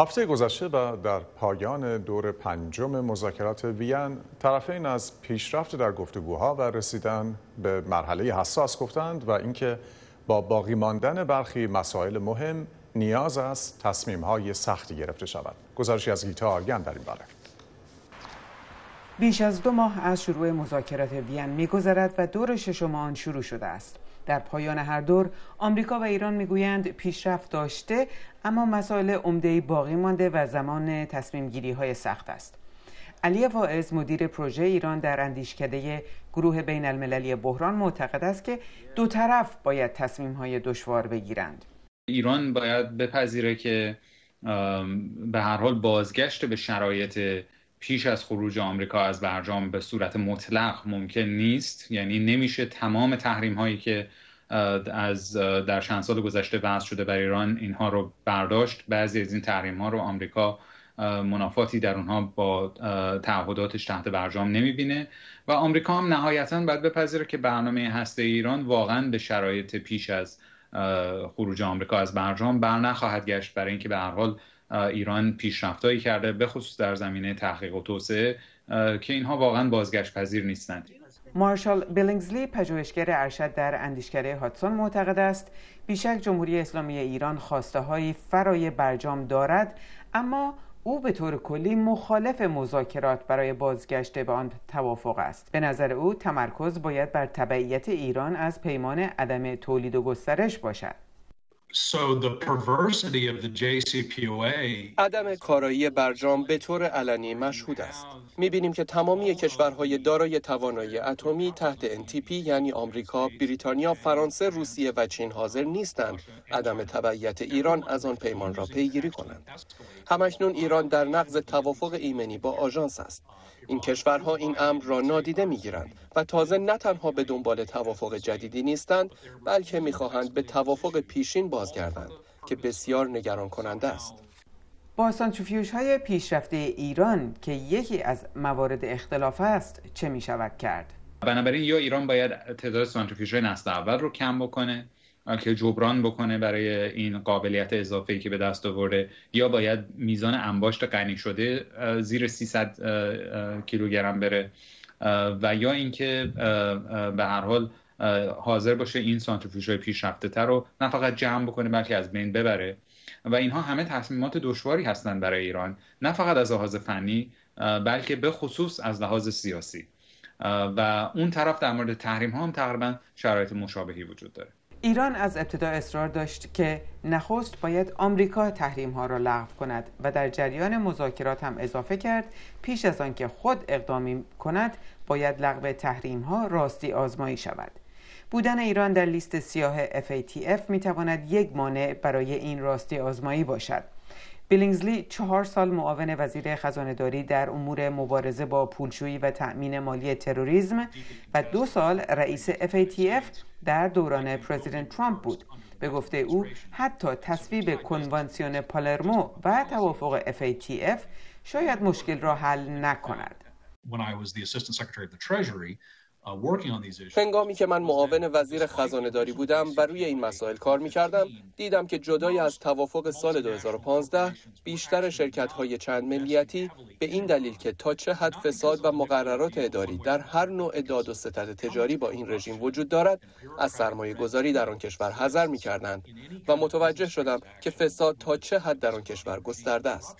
هفته گذشته و در پایان دور پنجم مذاکرات وین طرفین از پیشرفت در گفتگوها و رسیدن به مرحله حساس گفتند و اینکه با باقی ماندن برخی مسائل مهم نیاز است های سختی گرفته شود. گزارشی از گیتا آرگن در این باره. بیش از دو ماه از شروع مذاکرات وین میگذرد و دور ششم آن شروع شده است. در پایان هر دور آمریکا و ایران میگویند پیشرفت داشته اما مسائل عمده باقی مانده و زمان تصمیم گیری های سخت است علی واعظ مدیر پروژه ایران در اندیشکده گروه بین المللی بحران معتقد است که دو طرف باید تصمیم های دشوار بگیرند ایران باید بپذیره که به هر حال بازگشت به شرایط پیش از خروج آمریکا از برجام به صورت مطلق ممکن نیست یعنی نمیشه تمام تحریم هایی که از در چند سال گذشته وضع شده بر ایران اینها رو برداشت بعضی از این تحریم ها رو آمریکا منافاتی در اونها با تعهداتش تحت برجام نمیبینه و آمریکا هم نهایتا باید بپذیره که برنامه هسته ایران واقعا به شرایط پیش از خروج آمریکا از برجام بر نخواهد گشت برای اینکه به هر حال ایران پیشرفتهایی کرده بخصوص در زمینه تحقیق و توسعه که اینها واقعا بازگشت پذیر نیستند مارشال بلینگزلی پژوهشگر ارشد در اندیشکده هاتسون معتقد است بیشک جمهوری اسلامی ایران خواسته های فرای برجام دارد اما او به طور کلی مخالف مذاکرات برای بازگشت به آن توافق است به نظر او تمرکز باید بر تبعیت ایران از پیمان عدم تولید و گسترش باشد عدم کارایی برجام به طور علنی مشهود است. می بینیم که تمامی کشورهای دارای توانایی اتمی تحت NTP یعنی آمریکا، بریتانیا، فرانسه، روسیه و چین حاضر نیستند عدم تبعیت ایران از آن پیمان را پیگیری کنند. همکنون ایران در نقض توافق ایمنی با آژانس است. این کشورها این امر را نادیده میگیرند و تازه نه تنها به دنبال توافق جدیدی نیستند بلکه میخواهند به توافق پیشین بازگردند که بسیار نگران کننده است با سانتریفیوژهای های پیشرفته ایران که یکی از موارد اختلاف است چه می شود کرد؟ بنابراین یا ایران باید تعداد سانتریفیوژ نسل اول رو کم بکنه که جبران بکنه برای این قابلیت اضافه که به دست آورده یا باید میزان انباشت غنی شده زیر 300 کیلوگرم بره و یا اینکه به هر حال حاضر باشه این سانتریفیوژهای پیشرفته تر رو نه فقط جمع بکنه بلکه از بین ببره و اینها همه تصمیمات دشواری هستند برای ایران نه فقط از لحاظ فنی بلکه به خصوص از لحاظ سیاسی و اون طرف در مورد تحریم ها هم تقریبا شرایط مشابهی وجود داره ایران از ابتدا اصرار داشت که نخست باید آمریکا تحریم ها را لغو کند و در جریان مذاکرات هم اضافه کرد پیش از آنکه خود اقدامی کند باید لغو تحریم ها راستی آزمایی شود بودن ایران در لیست سیاه FATF می تواند یک مانع برای این راستی آزمایی باشد بیلینگزلی چهار سال معاون وزیر داری در امور مبارزه با پولشویی و تأمین مالی تروریسم و دو سال رئیس FATF در دوران پرزیدنت ترامپ بود. به گفته او حتی تصویب کنوانسیون پالرمو و توافق FATF شاید مشکل را حل نکند. Uh, هنگامی که من معاون وزیر خزانه داری بودم و روی این مسائل کار می کردم دیدم که جدای از توافق سال 2015 بیشتر شرکت های چند ملیتی به این دلیل که تا چه حد فساد و مقررات اداری در هر نوع داد و ستد تجاری با این رژیم وجود دارد از سرمایه گذاری در آن کشور حذر می کردند و متوجه شدم که فساد تا چه حد در آن کشور گسترده است.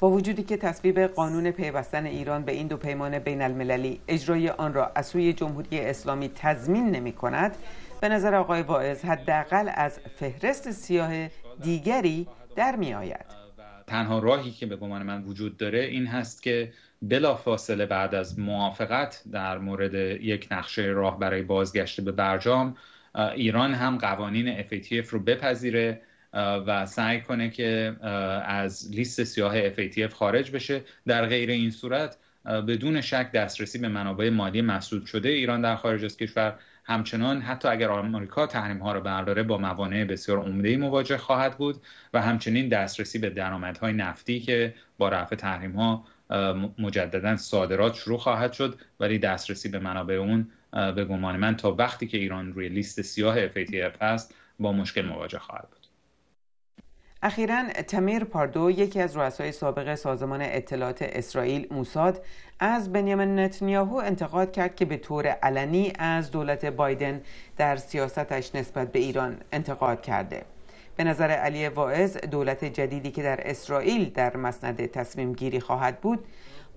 با وجودی که تصویب قانون پیوستن ایران به این دو پیمان بین المللی اجرای آن را از سوی جمهوری اسلامی تضمین نمی کند به نظر آقای واعظ حداقل از فهرست سیاه دیگری در می آید. تنها راهی که به گمان من وجود داره این هست که بلا فاصله بعد از موافقت در مورد یک نقشه راه برای بازگشت به برجام ایران هم قوانین FATF رو بپذیره و سعی کنه که از لیست سیاه FATF خارج بشه در غیر این صورت بدون شک دسترسی به منابع مالی مسدود شده ایران در خارج از کشور همچنان حتی اگر آمریکا تحریم ها را برداره با موانع بسیار عمده مواجه خواهد بود و همچنین دسترسی به درآمدهای نفتی که با رفع تحریم ها مجددا صادرات شروع خواهد شد ولی دسترسی به منابع اون به گمان من تا وقتی که ایران روی لیست سیاه FATF هست با مشکل مواجه خواهد بود اخیرا تمیر پاردو یکی از رؤسای سابق سازمان اطلاعات اسرائیل موساد از بنیامین نتانیاهو انتقاد کرد که به طور علنی از دولت بایدن در سیاستش نسبت به ایران انتقاد کرده به نظر علی واعظ دولت جدیدی که در اسرائیل در مسند تصمیم گیری خواهد بود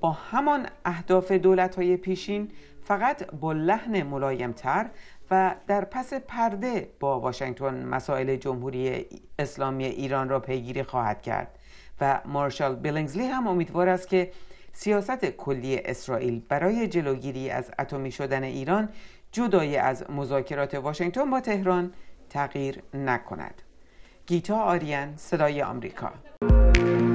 با همان اهداف دولت های پیشین فقط با لحن ملایم تر و در پس پرده با واشنگتن مسائل جمهوری اسلامی ایران را پیگیری خواهد کرد و مارشال بلینگزلی هم امیدوار است که سیاست کلی اسرائیل برای جلوگیری از اتمی شدن ایران جدای از مذاکرات واشنگتن با تهران تغییر نکند. گیتا آریان صدای آمریکا